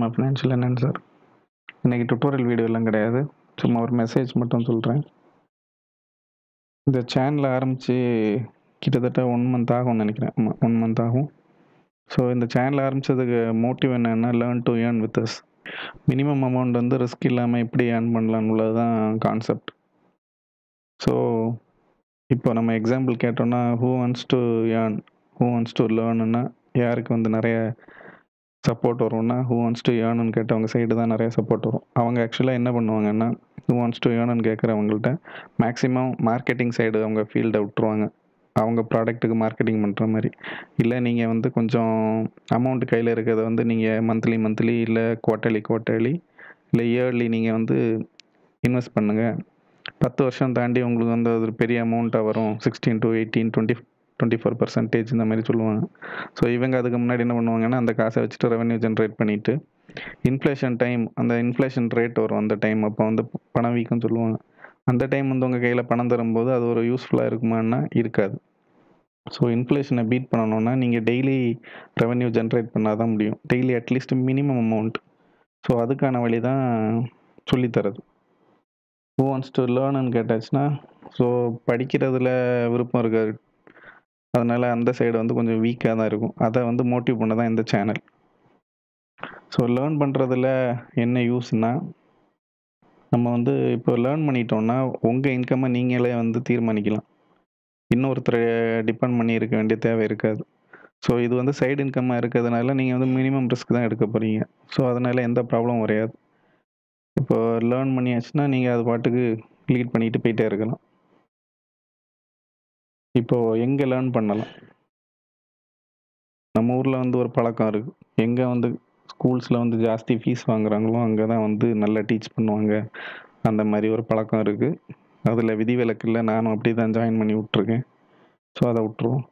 நம்ம financial announcer sir இன்றைக்கி tutorial வீடியோலாம் கிடையாது சும்மா ஒரு மெசேஜ் மட்டும் சொல்கிறேன் இந்த சேனல் ஆரம்பித்து கிட்டத்தட்ட ஒன் மந்த் ஆகும்னு நினைக்கிறேன் ஆமாம் ஒன் மந்த் ஆகும் ஸோ இந்த சேனலில் ஆரம்பித்ததுக்கு மோட்டிவ் என்னென்னா learn to earn with us minimum amount வந்து ரிஸ்க் இல்லாமல் எப்படி ஏர்ன் பண்ணலான்னு உள்ளது தான் கான்செப்ட் ஸோ இப்போ நம்ம எக்ஸாம்பிள் கேட்டோன்னா who wants to earn who wants to லேர்னுன்னா யாருக்கு வந்து நிறைய சப்போர்ட் வரும்னா ஹூ வான்ஸ் டு ஏர்னுன்னு கேட்டவங்க சைடு தான் நிறைய சப்போர்ட் வரும் அவங்க ஆக்சுவலாக என்ன பண்ணுவாங்கன்னா ஹூ வான்ஸ் டு ஏர்னுன்னு கேட்குறவங்கள்ட்ட மேக்ஸிமம் மார்க்கெட்டிங் சைடு அவங்க ஃபீல்டை விட்டுருவாங்க அவங்க ப்ராடக்ட்டுக்கு மார்க்கெட்டிங் பண்ணுற மாதிரி இல்லை நீங்கள் வந்து கொஞ்சம் அமௌண்ட் கையில் இருக்கிறத வந்து நீங்கள் மந்த்லி மந்த்லி இல்லை குவார்ட்டர்லி குவார்ட்டர்லி இல்லை இயர்லி நீங்கள் வந்து இன்வெஸ்ட் பண்ணுங்கள் பத்து வருஷம் தாண்டி உங்களுக்கு வந்து அது பெரிய அமௌண்ட்டாக வரும் sixteen to eighteen twenty twenty four percentage இந்த மாதிரி சொல்லுவாங்க ஸோ இவங்க அதுக்கு முன்னாடி என்ன பண்ணுவாங்கன்னா அந்த காசை வச்சுட்டு ரெவன்யூ ஜென்ரேட் பண்ணிவிட்டு இன்ஃப்ளேஷன் டைம் அந்த இன்ஃப்ளேஷன் ரேட் வரும் அந்த டைம் அப்போ வந்து பணம் வீக்கம் சொல்லுவாங்க அந்த டைம் வந்து உங்கள் கையில் பணம் தரும்போது அது ஒரு யூஸ்ஃபுல்லாக இருக்குமான்னா இருக்காது ஸோ இன்ஃப்ளேஷனை பீட் பண்ணணும்னா நீங்கள் டெய்லி ரெவன்யூ ஜென்ரேட் பண்ணால் தான் முடியும் daily at least minimum amount so அதுக்கான வழி தான் சொல்லித்தரது ஹூ வான்ஸ் டு லேர்னு கேட்டாச்சுன்னா ஸோ படிக்கிறதுல விருப்பம் இருக்காது அதனால் அந்த சைடு வந்து கொஞ்சம் வீக்காக தான் இருக்கும் அதை வந்து மோட்டிவ் பண்ண தான் இந்த சேனல் ஸோ லேர்ன் பண்ணுறதுல என்ன யூஸ்னால் நம்ம வந்து இப்போ லேர்ன் பண்ணிட்டோன்னா உங்கள் இன்கம்மை நீங்களே வந்து தீர்மானிக்கலாம் இன்னொருத்தரை டிபெண்ட் பண்ணி இருக்க வேண்டிய தேவை இருக்காது ஸோ இது வந்து சைடு இன்கம்மாக இருக்கிறதுனால நீங்கள் வந்து மினிமம் ரிஸ்க் தான் எடுக்க போகிறீங்க ஸோ அதனால் எந்த ப்ராப்ளமும் வரையாது இப்போ லேர்ன் பண்ணியாச்சுன்னா நீங்கள் அது பாட்டுக்கு லீட் பண்ணிட்டு போயிட்டே இருக்கலாம் இப்போ எங்க லேர்ன் பண்ணலாம்? நம்ம ஊர்ல வந்து ஒரு பழக்கம் இருக்கு. எங்க வந்து ஸ்கூல்ஸ்ல வந்து ஜாஸ்தி ஃபீஸ் வாங்குறாங்களோ, அங்க தான் வந்து நல்லா டீச் பண்ணுவாங்க. அந்த மாதிரி ஒரு பழக்கம் இருக்கு. அதில் விதிவிலக்கில்ல. நானும் அப்படி தான் ஜாயின் பண்ணி விட்டுருக்கேன். ஸோ, அதை விட்டுருவோம்.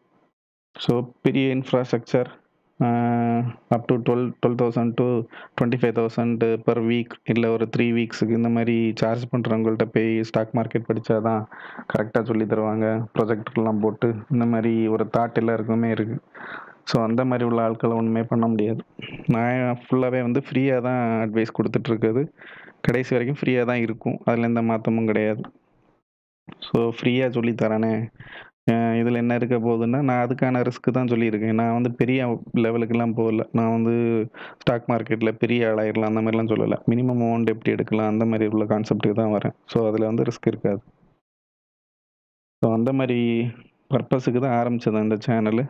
ஸோ, பெரிய infrastructure up to twelve twelve thousand to twenty five thousand per week இல்லை ஒரு த்ரீ வீக்ஸுக்கு இந்த மாதிரி சார்ஜ் பண்ணுறவங்கள்ட்ட போய் ஸ்டாக் மார்க்கெட் படித்தா தான் கரெக்டாக சொல்லி தருவாங்க ப்ரொஜெக்டர்லாம் போட்டு இந்த மாதிரி ஒரு தாட் எல்லாருக்குமே இருக்குது ஸோ அந்த மாதிரி உள்ள ஆட்களை ஒன்றுமே பண்ண முடியாது நான் ஃபுல்லாகவே வந்து ஃப்ரீயாக தான் அட்வைஸ் கொடுத்துட்ருக்குது கடைசி வரைக்கும் ஃப்ரீயாக தான் இருக்கும் அதில் எந்த மாற்றமும் கிடையாது ஸோ ஃப்ரீயாக சொல்லி தரானே இதில் என்ன இருக்க போகுதுன்னா நான் அதுக்கான ரிஸ்க்கு தான் சொல்லியிருக்கேன் நான் வந்து பெரிய லெவலுக்கெல்லாம் போகல நான் வந்து ஸ்டாக் மார்க்கெட்டில் பெரிய ஆளாயிடலாம் அந்த மாதிரிலாம் சொல்லலை மினிமம் அமௌண்ட் எப்படி எடுக்கலாம் அந்த மாதிரி உள்ள கான்செப்ட்டுக்கு தான் வரேன் ஸோ அதில் வந்து ரிஸ்க் இருக்காது ஸோ அந்த மாதிரி பர்பஸுக்கு தான் ஆரம்பித்தது அந்த சேனலு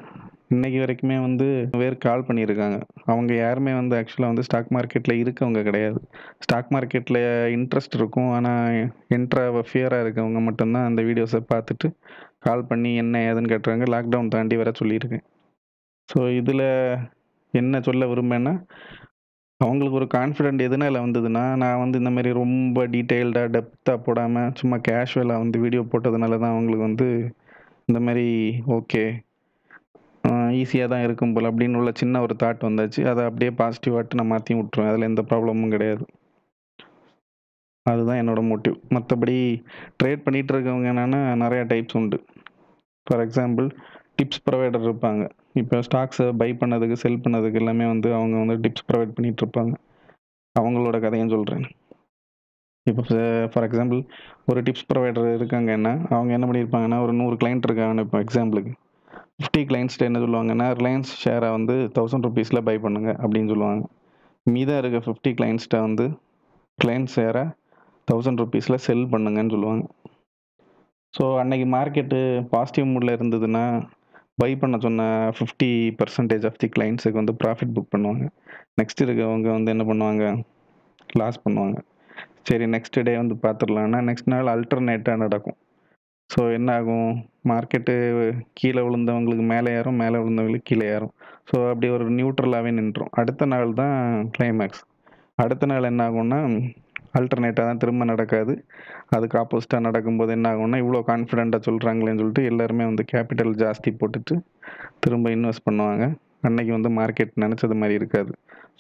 இன்னைக்கு வரைக்குமே வந்து பேர் கால் பண்ணியிருக்காங்க அவங்க யாருமே வந்து ஆக்சுவலாக வந்து ஸ்டாக் மார்க்கெட்டில் இருக்கவங்க கிடையாது ஸ்டாக் மார்க்கெட்டில் இன்ட்ரெஸ்ட் இருக்கும் ஆனால் என்ட்ரா ஃபியராக இருக்கவங்க மட்டும்தான் அந்த வீடியோஸை பார்த்துட்டு கால் பண்ணி என்ன ஏதுன்னு கேட்டுறாங்க லாக்டவுன் தாண்டி வர சொல்லியிருக்கேன் ஸோ இதில் என்ன சொல்ல விரும்பேன்னா அவங்களுக்கு ஒரு கான்ஃபிடென்ட் எதுனால வந்ததுன்னா நான் வந்து இந்த மாதிரி ரொம்ப டீட்டெயில்டாக டெப்த்தாக போடாமல் சும்மா கேஷுவலாக வந்து வீடியோ போட்டதுனால தான் அவங்களுக்கு வந்து இந்த மாதிரி ஓகே ஈஸியாக தான் இருக்கும் போல் அப்படின்னு உள்ள சின்ன ஒரு தாட் வந்தாச்சு அதை அப்படியே பாசிட்டிவாகிட்டு நான் மாற்றி விட்ருவேன் அதில் எந்த ப்ராப்ளமும் கிடையாது அதுதான் என்னோட மோட்டிவ் மற்றபடி ட்ரேட் பண்ணிகிட்டு இருக்கவங்க என்னென்னா நிறையா டைப்ஸ் உண்டு ஃபார் எக்ஸாம்பிள் டிப்ஸ் ப்ரொவைடர் இருப்பாங்க இப்போ ஸ்டாக்ஸை பை பண்ணதுக்கு செல் பண்ணதுக்கு எல்லாமே வந்து அவங்க வந்து டிப்ஸ் ப்ரொவைட் பண்ணிகிட்டு இருப்பாங்க அவங்களோட கதையும் சொல்கிறேன் இப்போ ஃபார் எக்ஸாம்பிள் ஒரு டிப்ஸ் ப்ரொவைடர் இருக்காங்கன்னா அவங்க என்ன பண்ணியிருப்பாங்கன்னா ஒரு நூறு கிளைண்ட் இருக்காங்கன்னு இப்போ எக்ஸாம்பிளுக்கு நிஃப்டி கிளைண்ட்ஸ்ட்டு என்ன சொல்லுவாங்கன்னா ரிலையன்ஸ் ஷேரை வந்து தௌசண்ட் ருபீஸில் பை பண்ணுங்கள் அப்படின்னு சொல்லுவாங்க மீதாக இருக்க ஃபிஃப்டி கிளைண்ட்ஸ்ட்டை வந்து கிளைண்ட் ஷேரை தௌசண்ட் ருபீஸில் செல் பண்ணுங்கன்னு சொல்லுவாங்க ஸோ அன்னைக்கு மார்க்கெட்டு பாசிட்டிவ் மூடில் இருந்ததுன்னா பை பண்ண சொன்ன ஃபிஃப்டி பர்சன்டேஜ் ஆஃப் தி கிளைண்ட்ஸுக்கு வந்து ப்ராஃபிட் புக் பண்ணுவாங்க நெக்ஸ்ட் இருக்கவங்க வந்து என்ன பண்ணுவாங்க லாஸ் பண்ணுவாங்க சரி நெக்ஸ்ட் டே வந்து பார்த்துடலாம்னா நெக்ஸ்ட் நாள் அல்டர்னேட்டாக நடக்கும் ஸோ என்ன ஆகும் மார்க்கெட்டு கீழே விழுந்தவங்களுக்கு மேலே ஏறும் மேலே விழுந்தவங்களுக்கு கீழே ஏறும் ஸோ அப்படி ஒரு நியூட்ரலாகவே நின்றும் அடுத்த நாள் தான் கிளைமேக்ஸ் அடுத்த நாள் என்ன ஆகும்னா அல்டர்னேட்டாக தான் திரும்ப நடக்காது அதுக்கு ஆப்போசிட்டாக நடக்கும்போது என்ன ஆகும்னா இவ்வளோ கான்ஃபிடெண்ட்டாக சொல்கிறாங்களேன்னு சொல்லிட்டு எல்லாருமே வந்து கேபிட்டல் ஜாஸ்தி போட்டுட்டு திரும்ப இன்வெஸ்ட் பண்ணுவாங்க அன்னைக்கு வந்து மார்க்கெட் நினச்சது மாதிரி இருக்காது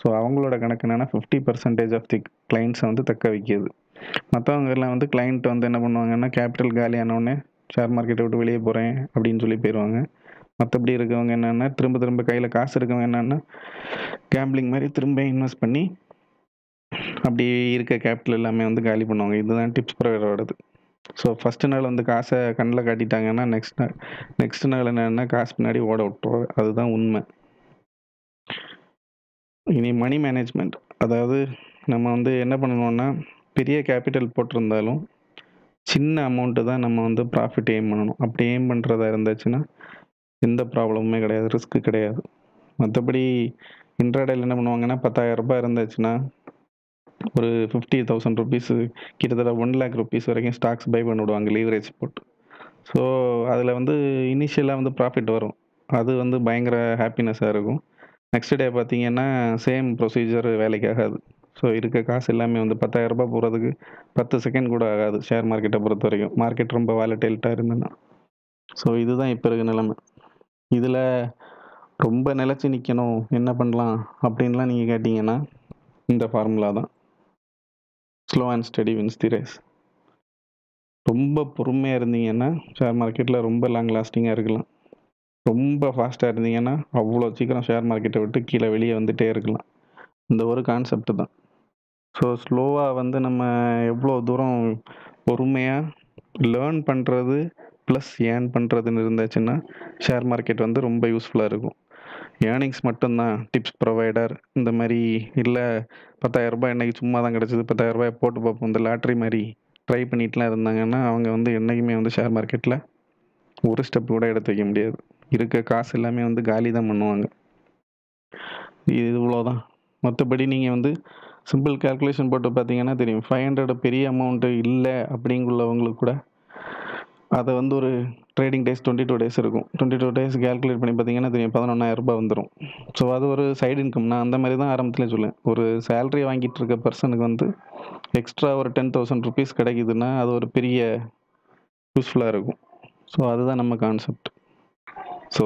ஸோ அவங்களோட கணக்கு என்னென்னா ஃபிஃப்டி பர்சன்டேஜ் ஆஃப் தி கிளைண்ட்ஸை வந்து தக்க வைக்கிது மற்றவங்க எல்லாம் வந்து கிளைண்ட் வந்து என்ன பண்ணுவாங்கன்னா கேபிட்டல் காலியானவுடனே ஷேர் மார்க்கெட்டை விட்டு வெளியே போகிறேன் அப்படின்னு சொல்லி போயிடுவாங்க மற்றபடி இருக்கவங்க என்னென்னா திரும்ப திரும்ப கையில் காசு இருக்கவங்க என்னென்னா கேம்பிளிங் மாதிரி திரும்ப இன்வெஸ்ட் பண்ணி அப்படி இருக்க கேபிட்டல் எல்லாமே வந்து காலி பண்ணுவாங்க இதுதான் டிப்ஸ் ப்ரொவைடரோடது ஸோ ஃபஸ்ட் நாள் வந்து காசை கண்ணில் காட்டிட்டாங்கன்னா நெக்ஸ்ட் நாள் நெக்ஸ்ட் நாள் என்னென்னா காசு பின்னாடி ஓட விட்டுருவாரு அதுதான் உண்மை இனி மணி மேனேஜ்மெண்ட் அதாவது நம்ம வந்து என்ன பண்ணணும்னா பெரிய கேபிட்டல் போட்டிருந்தாலும் சின்ன அமௌண்ட்டு தான் நம்ம வந்து ப்ராஃபிட் எய்ம் பண்ணணும் அப்படி எய்ம் பண்ணுறதா இருந்துச்சுன்னா எந்த ப்ராப்ளமுமே கிடையாது ரிஸ்க்கு கிடையாது மற்றபடி இன்ட்ராடேல என்ன பண்ணுவாங்கன்னா பத்தாயிரம் ரூபாய் இருந்துச்சுன்னா ஒரு ஃபிஃப்டி தௌசண்ட் ருபீஸு கிட்டத்தட்ட ஒன் லேக் ருபீஸ் வரைக்கும் ஸ்டாக்ஸ் பை பண்ணிவிடுவாங்க லீவரேஜ் போட்டு ஸோ அதில் வந்து இனிஷியலாக வந்து ப்ராஃபிட் வரும் அது வந்து பயங்கர ஹாப்பினஸ்ஸாக இருக்கும் நெக்ஸ்ட் டே பார்த்தீங்கன்னா சேம் ப்ரொசீஜர் வேலைக்காகாது ஸோ இருக்க காசு எல்லாமே வந்து ரூபாய் போகிறதுக்கு பத்து செகண்ட் கூட ஆகாது ஷேர் மார்க்கெட்டை பொறுத்த வரைக்கும் மார்க்கெட் ரொம்ப வாலட்டைல்ட்டாக இருந்ததுன்னா ஸோ இதுதான் இப்போ இருக்க நிலைமை இதில் ரொம்ப நிலச்சி நிற்கணும் என்ன பண்ணலாம் அப்படின்லாம் நீங்கள் கேட்டிங்கன்னா இந்த ஃபார்முலா தான் slow and steady wins the race ரொம்ப பொறுமையாக இருந்தீங்கன்னா ஷேர் மார்க்கெட்டில் ரொம்ப லாங் லாஸ்டிங்காக இருக்கலாம் ரொம்ப ஃபாஸ்ட்டாக இருந்தீங்கன்னா அவ்வளோ சீக்கிரம் ஷேர் மார்க்கெட்டை விட்டு கீழே வெளியே வந்துகிட்டே இருக்கலாம் இந்த ஒரு கான்செப்ட் தான் ஸோ ஸ்லோவாக வந்து நம்ம எவ்வளோ தூரம் பொறுமையாக லேர்ன் பண்ணுறது ப்ளஸ் ஏர்ன் பண்ணுறதுன்னு இருந்துச்சுன்னா ஷேர் மார்க்கெட் வந்து ரொம்ப யூஸ்ஃபுல்லாக இருக்கும் ஏர்னிங்ஸ் மட்டும்தான் டிப்ஸ் ப்ரொவைடர் இந்த மாதிரி இல்லை ரூபாய் என்றைக்கு சும்மா தான் கிடச்சிது ரூபாய் போட்டு பார்ப்போம் இந்த லாட்ரி மாதிரி ட்ரை பண்ணிட்டுலாம் இருந்தாங்கன்னா அவங்க வந்து என்றைக்குமே வந்து ஷேர் மார்க்கெட்டில் ஒரு ஸ்டெப் கூட எடுத்து வைக்க முடியாது இருக்க காசு எல்லாமே வந்து காலி தான் பண்ணுவாங்க இது இவ்வளோ தான் மற்றபடி நீங்கள் வந்து சிம்பிள் கேல்குலேஷன் போட்டு பார்த்தீங்கன்னா தெரியும் ஃபைவ் ஹண்ட்ரட் பெரிய அமௌண்ட்டு இல்லை அப்படிங்குள்ளவங்களுக்கு கூட அதை வந்து ஒரு trading days twenty two days இருக்கும் டுவெண்ட்டி டூ டேஸ் கேல்குலேட் பண்ணி பார்த்தீங்கன்னா தெரியும் ரூபாய் வந்துடும் ஸோ அது ஒரு சைடு இன்கம் நான் அந்த மாதிரி தான் ஆரம்பத்தில் சொல்லுவேன் ஒரு சேலரி வாங்கிட்டு இருக்க பர்சனுக்கு வந்து எக்ஸ்ட்ரா ஒரு டென் தௌசண்ட் ருபீஸ் கிடைக்குதுன்னா அது ஒரு பெரிய யூஸ்ஃபுல்லாக இருக்கும் ஸோ அதுதான் நம்ம கான்செப்ட் ஸோ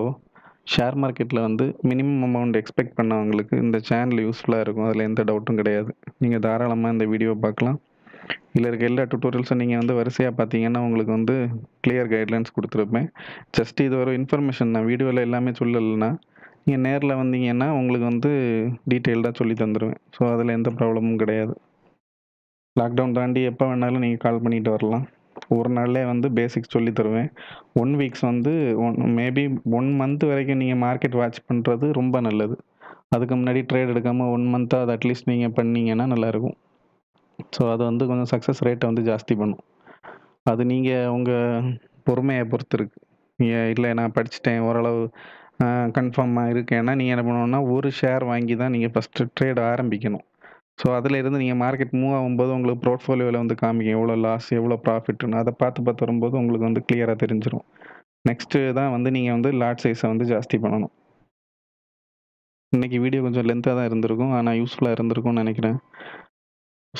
ஷேர் மார்க்கெட்டில் வந்து மினிமம் அமௌண்ட் எக்ஸ்பெக்ட் பண்ணவங்களுக்கு இந்த சேனல் யூஸ்ஃபுல்லாக இருக்கும் அதில் எந்த டவுட்டும் கிடையாது நீங்கள் தாராளமாக இந்த வீடியோ பார்க்கலாம் இதில் இருக்க எல்லா டியூட்டோரியல்ஸும் நீங்கள் வந்து வரிசையாக பார்த்தீங்கன்னா உங்களுக்கு வந்து கிளியர் கைட்லைன்ஸ் கொடுத்துருப்பேன் ஜஸ்ட் இது ஒரு இன்ஃபர்மேஷன் நான் வீடியோவில் எல்லாமே சொல்லலைன்னா நீங்கள் நேரில் வந்தீங்கன்னா உங்களுக்கு வந்து டீட்டெயில்டாக சொல்லி தந்துடுவேன் ஸோ அதில் எந்த ப்ராப்ளமும் கிடையாது லாக்டவுன் தாண்டி எப்போ வேணாலும் நீங்கள் கால் பண்ணிட்டு வரலாம் ஒரு நாள்லேயே வந்து பேசிக்ஸ் சொல்லி தருவேன் ஒன் வீக்ஸ் வந்து ஒன் மேபி ஒன் மந்த் வரைக்கும் நீங்கள் மார்க்கெட் வாட்ச் பண்ணுறது ரொம்ப நல்லது அதுக்கு முன்னாடி ட்ரேட் எடுக்காமல் ஒன் மந்த்தாக அது அட்லீஸ்ட் நீங்கள் பண்ணிங்கன்னா நல்லாயிருக்கும் ஸோ அது வந்து கொஞ்சம் சக்ஸஸ் ரேட்டை வந்து ஜாஸ்தி பண்ணும் அது நீங்கள் உங்கள் பொறுமையை பொறுத்து நீங்கள் இல்லை நான் படிச்சுட்டேன் ஓரளவு கன்ஃபார்மாக இருக்கேன்னா நீங்கள் என்ன பண்ணணும்னா ஒரு ஷேர் வாங்கி தான் நீங்கள் ஃபஸ்ட்டு ட்ரேட் ஆரம்பிக்கணும் ஸோ அதில் இருந்து நீங்கள் மார்க்கெட் மூவ் ஆகும்போது உங்களுக்கு போர்ட்ஃபோலியோவில் வந்து காமிக்கும் எவ்வளோ லாஸ் எவ்வளோ ப்ராஃபிட்னு அதை பார்த்து பார்த்து வரும்போது உங்களுக்கு வந்து கிளியராக தெரிஞ்சிடும் நெக்ஸ்ட்டு தான் வந்து நீங்கள் வந்து லாட் சைஸை வந்து ஜாஸ்தி பண்ணணும் இன்றைக்கி வீடியோ கொஞ்சம் லென்த்தாக தான் இருந்திருக்கும் ஆனால் யூஸ்ஃபுல்லாக இருந்திருக்கும்னு நினைக்கிறேன்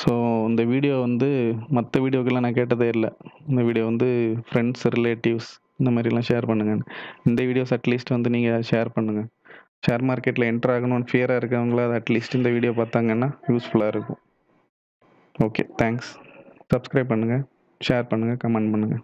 ஸோ இந்த வீடியோ வந்து மற்ற வீடியோக்கெல்லாம் நான் கேட்டதே இல்லை இந்த வீடியோ வந்து ஃப்ரெண்ட்ஸ் ரிலேட்டிவ்ஸ் இந்த மாதிரிலாம் ஷேர் பண்ணுங்கள் இந்த வீடியோஸ் அட்லீஸ்ட் வந்து நீங்கள் ஷேர் பண்ணுங்கள் ஷேர் மார்க்கெட்டில் என்டர் ஆகணும்னு ஃபியராக இருக்கவங்களா அது அட்லீஸ்ட் இந்த வீடியோ பார்த்தாங்கன்னா யூஸ்ஃபுல்லாக இருக்கும் ஓகே தேங்க்ஸ் சப்ஸ்கிரைப் பண்ணுங்கள் ஷேர் பண்ணுங்கள் கமெண்ட் பண்ணுங்கள்